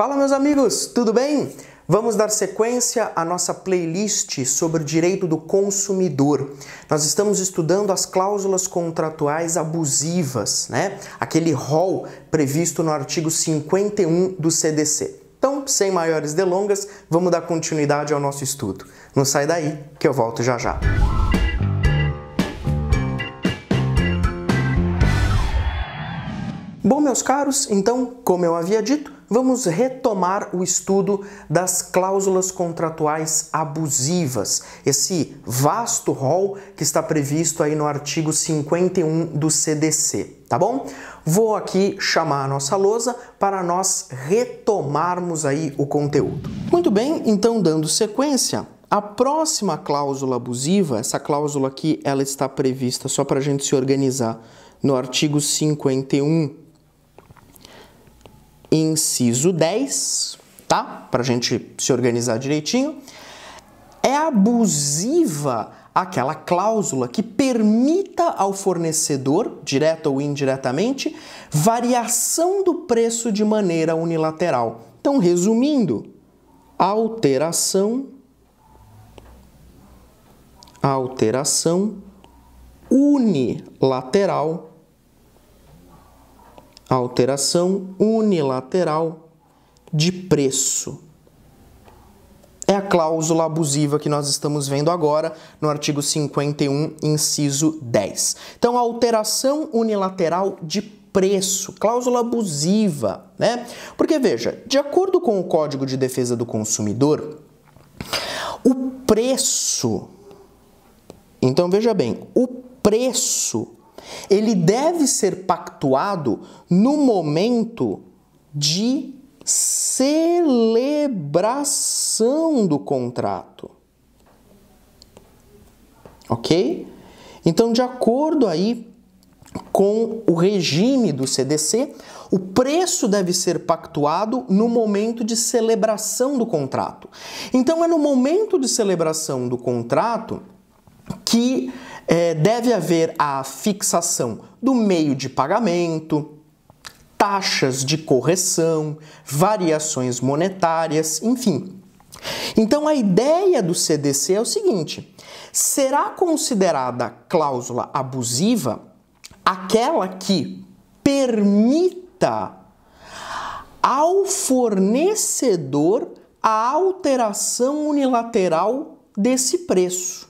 Fala, meus amigos, tudo bem? Vamos dar sequência à nossa playlist sobre o direito do consumidor. Nós estamos estudando as cláusulas contratuais abusivas, né? Aquele rol previsto no artigo 51 do CDC. Então, sem maiores delongas, vamos dar continuidade ao nosso estudo. Não sai daí que eu volto já já. Bom, meus caros, então, como eu havia dito, vamos retomar o estudo das cláusulas contratuais abusivas, esse vasto rol que está previsto aí no artigo 51 do CDC, tá bom? Vou aqui chamar a nossa lousa para nós retomarmos aí o conteúdo. Muito bem, então, dando sequência, a próxima cláusula abusiva, essa cláusula aqui, ela está prevista só para a gente se organizar no artigo 51 inciso 10, tá? Para a gente se organizar direitinho. É abusiva aquela cláusula que permita ao fornecedor, direta ou indiretamente, variação do preço de maneira unilateral. Então, resumindo, alteração alteração unilateral alteração unilateral de preço. É a cláusula abusiva que nós estamos vendo agora no artigo 51, inciso 10. Então, alteração unilateral de preço, cláusula abusiva, né? Porque veja, de acordo com o Código de Defesa do Consumidor, o preço. Então veja bem, o preço ele deve ser pactuado no momento de celebração do contrato. Ok? Então, de acordo aí com o regime do CDC, o preço deve ser pactuado no momento de celebração do contrato. Então, é no momento de celebração do contrato que é, deve haver a fixação do meio de pagamento, taxas de correção, variações monetárias, enfim. Então a ideia do CDC é o seguinte: será considerada cláusula abusiva aquela que permita ao fornecedor a alteração unilateral desse preço.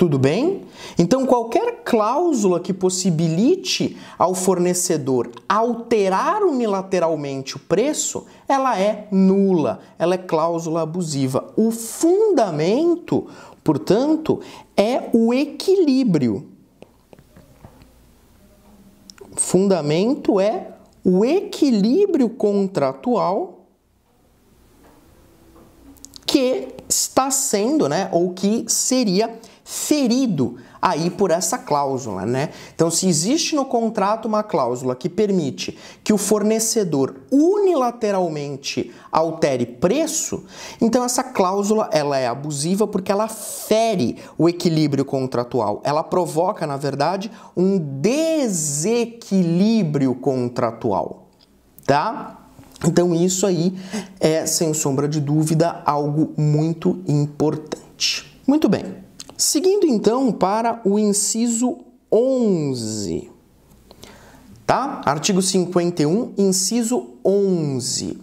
Tudo bem? Então, qualquer cláusula que possibilite ao fornecedor alterar unilateralmente o preço, ela é nula, ela é cláusula abusiva. O fundamento, portanto, é o equilíbrio. fundamento é o equilíbrio contratual que está sendo, né, ou que seria ferido aí por essa cláusula, né? Então, se existe no contrato uma cláusula que permite que o fornecedor unilateralmente altere preço, então essa cláusula ela é abusiva porque ela fere o equilíbrio contratual. Ela provoca, na verdade, um desequilíbrio contratual, tá? Então, isso aí é, sem sombra de dúvida, algo muito importante. Muito bem. Seguindo então para o inciso 11. Tá? Artigo 51, inciso 11.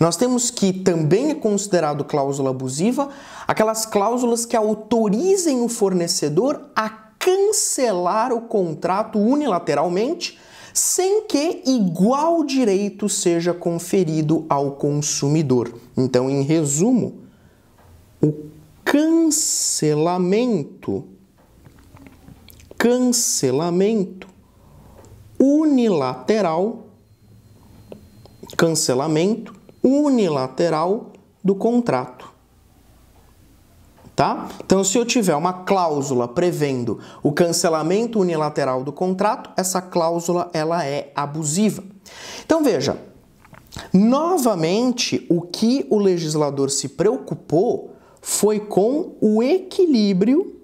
Nós temos que também é considerado cláusula abusiva aquelas cláusulas que autorizem o fornecedor a cancelar o contrato unilateralmente sem que igual direito seja conferido ao consumidor. Então, em resumo, o cancelamento. Cancelamento unilateral. Cancelamento unilateral do contrato. Tá? Então, se eu tiver uma cláusula prevendo o cancelamento unilateral do contrato, essa cláusula ela é abusiva. Então, veja, novamente o que o legislador se preocupou foi com o equilíbrio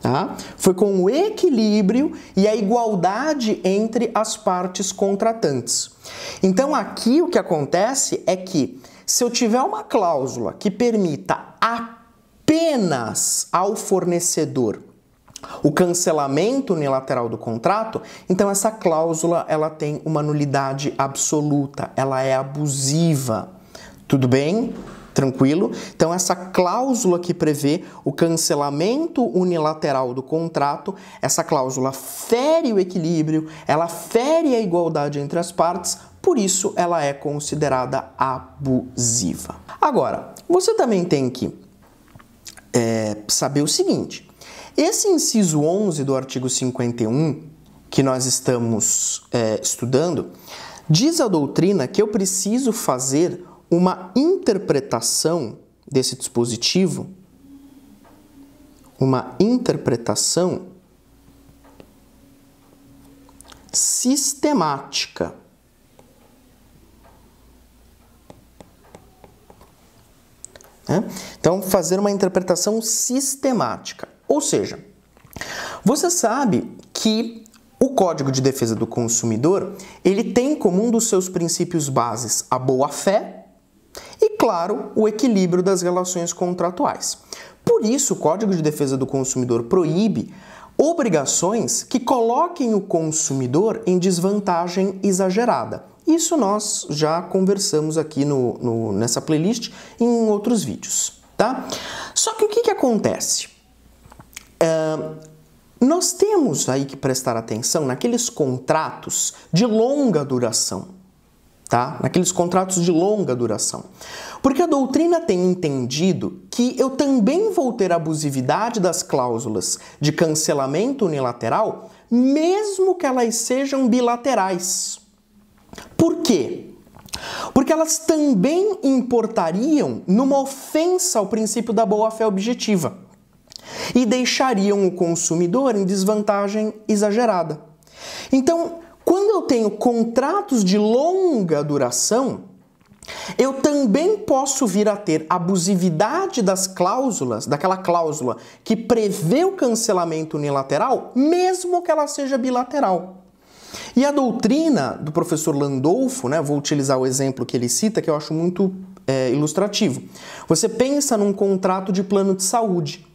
Tá? Foi com o equilíbrio e a igualdade entre as partes contratantes. Então aqui o que acontece é que se eu tiver uma cláusula que permita apenas ao fornecedor o cancelamento unilateral do contrato, então essa cláusula ela tem uma nulidade absoluta, ela é abusiva. Tudo bem? Tranquilo? Então, essa cláusula que prevê o cancelamento unilateral do contrato, essa cláusula fere o equilíbrio, ela fere a igualdade entre as partes, por isso ela é considerada abusiva. Agora, você também tem que é, saber o seguinte: esse inciso 11 do artigo 51 que nós estamos é, estudando diz a doutrina que eu preciso fazer uma interpretação desse dispositivo, uma interpretação sistemática. Né? Então, fazer uma interpretação sistemática. Ou seja, você sabe que o Código de Defesa do Consumidor ele tem como um dos seus princípios bases a boa-fé claro, o equilíbrio das relações contratuais. Por isso, o Código de Defesa do Consumidor proíbe obrigações que coloquem o consumidor em desvantagem exagerada. Isso nós já conversamos aqui no, no, nessa playlist em outros vídeos, tá? Só que o que, que acontece? nós temos aí que prestar atenção naqueles contratos de longa duração, tá? Naqueles contratos de longa duração. Porque a doutrina tem entendido que eu também vou ter abusividade das cláusulas de cancelamento unilateral, mesmo que elas sejam bilaterais. Por quê? Porque elas também importariam numa ofensa ao princípio da boa-fé objetiva e deixariam o consumidor em desvantagem exagerada. Então, quando eu tenho contratos de longa duração, eu também posso vir a ter abusividade das cláusulas, daquela cláusula que prevê o cancelamento unilateral, mesmo que ela seja bilateral. E a doutrina do professor Landolfo, né, vou utilizar o exemplo que ele cita, que eu acho muito é, ilustrativo. Você pensa num contrato de plano de saúde.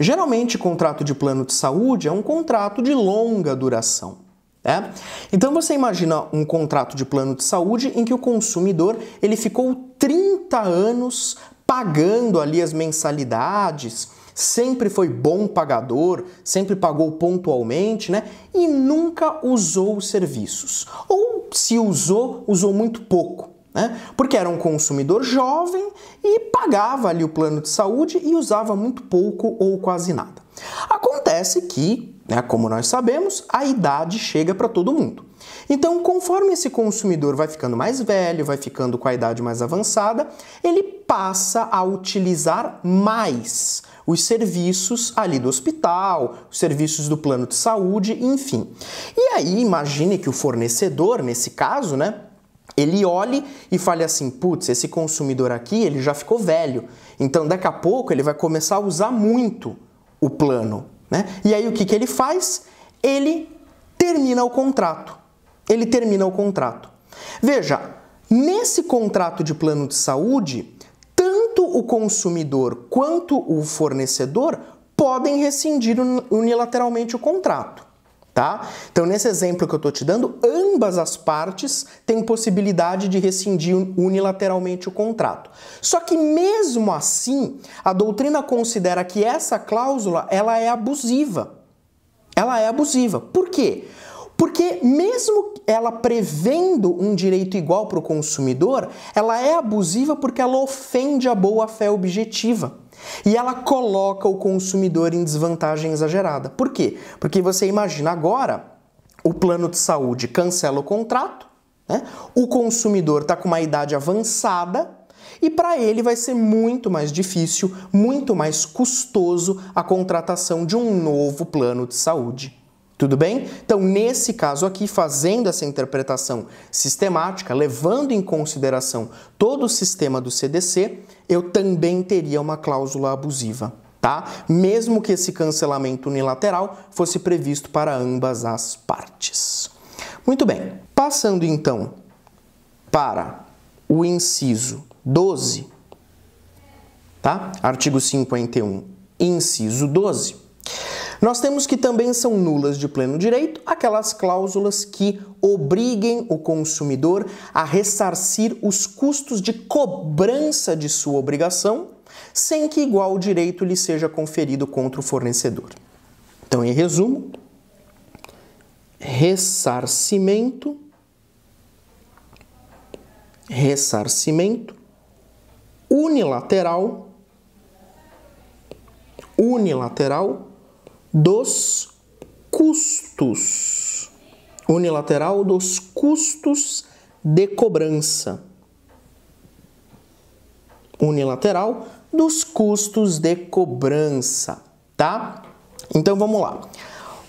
Geralmente, contrato de plano de saúde é um contrato de longa duração. É? Então você imagina um contrato de plano de saúde em que o consumidor ele ficou 30 anos pagando ali as mensalidades, sempre foi bom pagador, sempre pagou pontualmente, né? E nunca usou os serviços. Ou se usou, usou muito pouco. Né? Porque era um consumidor jovem e pagava ali o plano de saúde e usava muito pouco ou quase nada. Acontece que, né? Como nós sabemos, a idade chega para todo mundo. Então, conforme esse consumidor vai ficando mais velho, vai ficando com a idade mais avançada, ele passa a utilizar mais os serviços ali do hospital, os serviços do plano de saúde, enfim. E aí, imagine que o fornecedor, nesse caso, né, ele olhe e fale assim: putz, esse consumidor aqui ele já ficou velho, então daqui a pouco ele vai começar a usar muito o plano. Né? E aí o que, que ele faz? Ele termina o contrato. Ele termina o contrato. Veja, nesse contrato de plano de saúde, tanto o consumidor quanto o fornecedor podem rescindir unilateralmente o contrato. Tá? Então, nesse exemplo que eu estou te dando, ambas as partes têm possibilidade de rescindir unilateralmente o contrato. Só que mesmo assim, a doutrina considera que essa cláusula ela é abusiva. Ela é abusiva. Por quê? Porque mesmo ela prevendo um direito igual para o consumidor, ela é abusiva porque ela ofende a boa fé objetiva. E ela coloca o consumidor em desvantagem exagerada. Por quê? Porque você imagina agora o plano de saúde cancela o contrato, né? o consumidor está com uma idade avançada e para ele vai ser muito mais difícil, muito mais custoso a contratação de um novo plano de saúde. Tudo bem? Então, nesse caso aqui, fazendo essa interpretação sistemática, levando em consideração todo o sistema do CDC, eu também teria uma cláusula abusiva, tá? Mesmo que esse cancelamento unilateral fosse previsto para ambas as partes. Muito bem. Passando então para o inciso 12, tá? Artigo 51, inciso 12. Nós temos que também são nulas de pleno direito aquelas cláusulas que obriguem o consumidor a ressarcir os custos de cobrança de sua obrigação, sem que igual direito lhe seja conferido contra o fornecedor. Então, em resumo, ressarcimento ressarcimento unilateral unilateral dos custos. Unilateral dos custos de cobrança. Unilateral dos custos de cobrança, tá? Então vamos lá.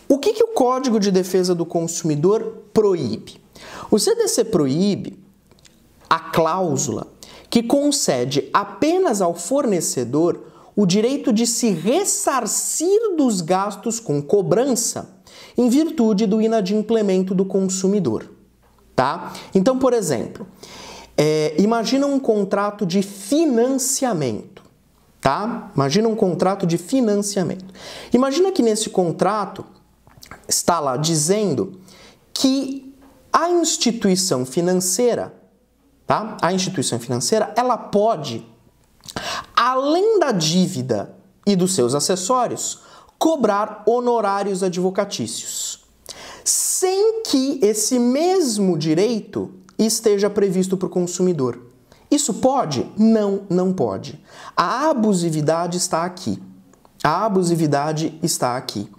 O que, que o Código de Defesa do Consumidor proíbe? O CDC proíbe a cláusula que concede apenas ao fornecedor o direito de se ressarcir dos gastos com cobrança em virtude do inadimplemento do consumidor. Tá? Então, por exemplo, é, imagina um contrato de financiamento. Tá? Imagina um contrato de financiamento. Imagina que nesse contrato está lá dizendo que a instituição financeira, tá? A instituição financeira, ela pode além da dívida e dos seus acessórios, cobrar honorários advocatícios, sem que esse mesmo direito esteja previsto para o consumidor. Isso pode? Não, não pode. A abusividade está aqui. A abusividade está aqui.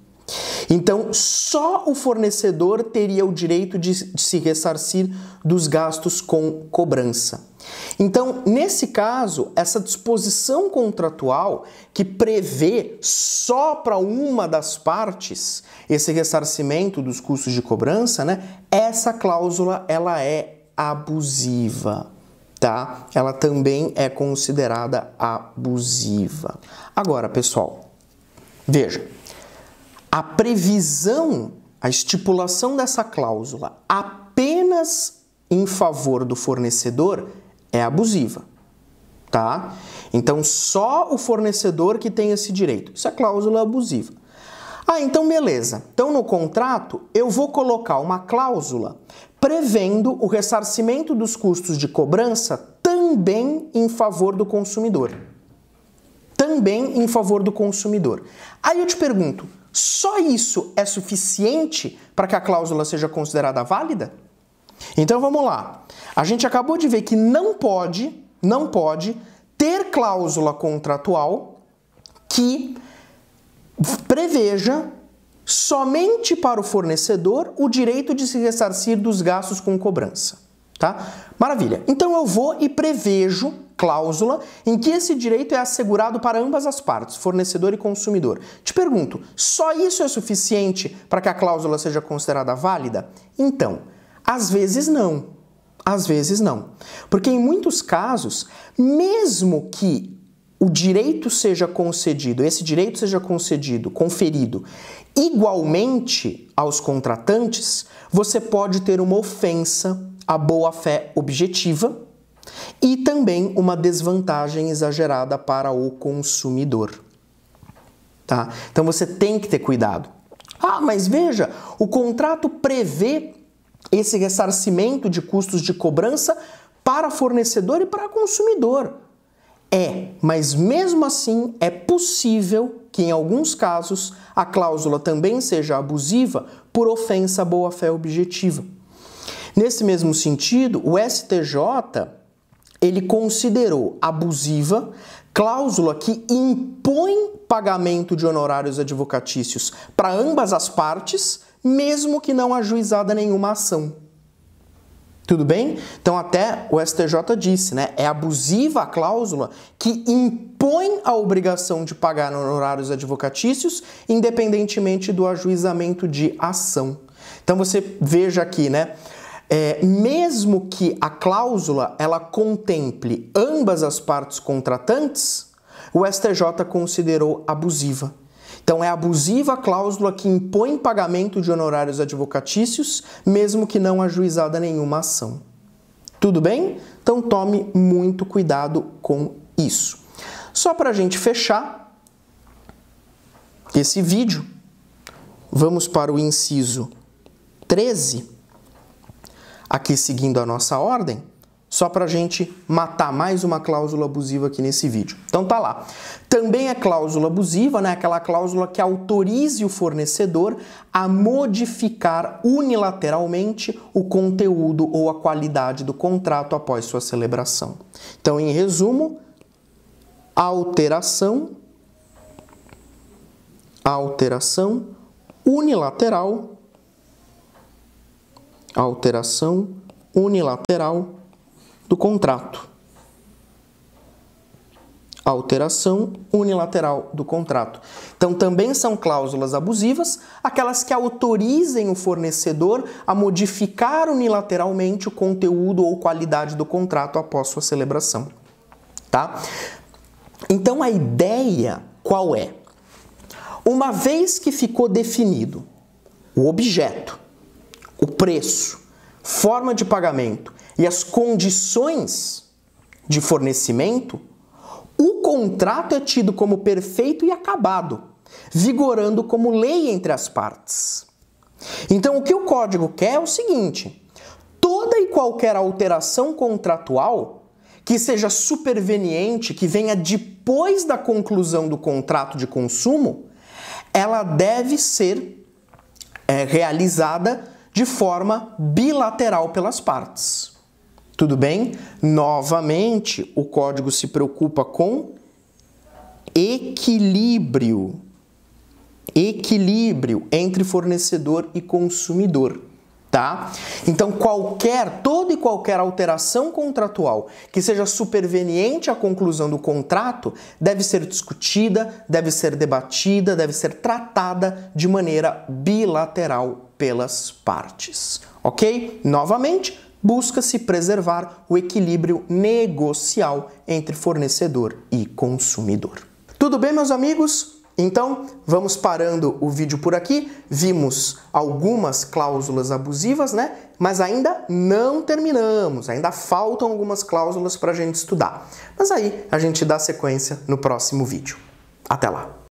Então, só o fornecedor teria o direito de, se ressarcir dos gastos com cobrança. Então, nesse caso, essa disposição contratual que prevê só para uma das partes esse ressarcimento dos custos de cobrança, né? Essa cláusula ela é abusiva, tá? Ela também é considerada abusiva. Agora, pessoal, veja. A previsão, a estipulação dessa cláusula apenas em favor do fornecedor é abusiva, tá? Então só o fornecedor que tem esse direito. Isso é cláusula abusiva. Ah, então beleza. Então no contrato eu vou colocar uma cláusula prevendo o ressarcimento dos custos de cobrança também em favor do consumidor. Também em favor do consumidor. Aí eu te pergunto, só isso é suficiente para que a cláusula seja considerada válida? Então vamos lá. A gente acabou de ver que não pode, não pode ter cláusula contratual que preveja somente para o fornecedor o direito de se ressarcir dos gastos com cobrança, tá? Maravilha. Então eu vou e prevejo cláusula em que esse direito é assegurado para ambas as partes, fornecedor e consumidor. Te pergunto, só isso é suficiente para que a cláusula seja considerada válida? Então, às vezes não. Às vezes não. Porque em muitos casos, mesmo que o direito seja concedido, esse direito seja concedido, conferido igualmente aos contratantes, você pode ter uma ofensa à boa-fé objetiva e também uma desvantagem exagerada para o consumidor. Tá? Então você tem que ter cuidado. Ah, mas veja, o contrato prevê esse ressarcimento de custos de cobrança para fornecedor e para consumidor. É, mas mesmo assim é possível que em alguns casos a cláusula também seja abusiva por ofensa à boa-fé objetiva. Nesse mesmo sentido, o STJ ele considerou abusiva cláusula que impõe pagamento de honorários advocatícios para ambas as partes mesmo que não ajuizada nenhuma ação. Tudo bem? Então até o STJ disse, né? É abusiva a cláusula que impõe a obrigação de pagar honorários advocatícios, independentemente do ajuizamento de ação. Então você veja aqui, né? É, mesmo que a cláusula ela contemple ambas as partes contratantes, o STJ considerou abusiva. Então é abusiva a cláusula que impõe pagamento de honorários advocatícios, mesmo que não ajuizada nenhuma ação. Tudo bem? Então tome muito cuidado com isso. Só para a gente fechar esse vídeo, vamos para o inciso 13, aqui seguindo a nossa ordem só para a gente matar mais uma cláusula abusiva aqui nesse vídeo. Então tá lá. Também é cláusula abusiva, né? Aquela cláusula que autorize o fornecedor a modificar unilateralmente o conteúdo ou a qualidade do contrato após sua celebração. Então, em resumo, alteração alteração unilateral alteração unilateral do contrato. Alteração unilateral do contrato. Então, também são cláusulas abusivas aquelas que autorizem o fornecedor a modificar unilateralmente o conteúdo ou qualidade do contrato após sua celebração. Tá? Então, a ideia qual é? Uma vez que ficou definido o objeto, o preço, forma de pagamento e as condições de fornecimento, o contrato é tido como perfeito e acabado, vigorando como lei entre as partes. Então, o que o código quer é o seguinte: toda e qualquer alteração contratual que seja superveniente, que venha depois da conclusão do contrato de consumo, ela deve ser é, realizada de forma bilateral pelas partes. Tudo bem? Novamente, o código se preocupa com equilíbrio. Equilíbrio entre fornecedor e consumidor, tá? Então, qualquer, toda e qualquer alteração contratual que seja superveniente à conclusão do contrato deve ser discutida, deve ser debatida, deve ser tratada de maneira bilateral pelas partes, ok? Novamente, busca-se preservar o equilíbrio negocial entre fornecedor e consumidor. Tudo bem, meus amigos? Então, vamos parando o vídeo por aqui. Vimos algumas cláusulas abusivas, né? Mas ainda não terminamos, ainda faltam algumas cláusulas para a gente estudar. Mas aí a gente dá sequência no próximo vídeo. Até lá!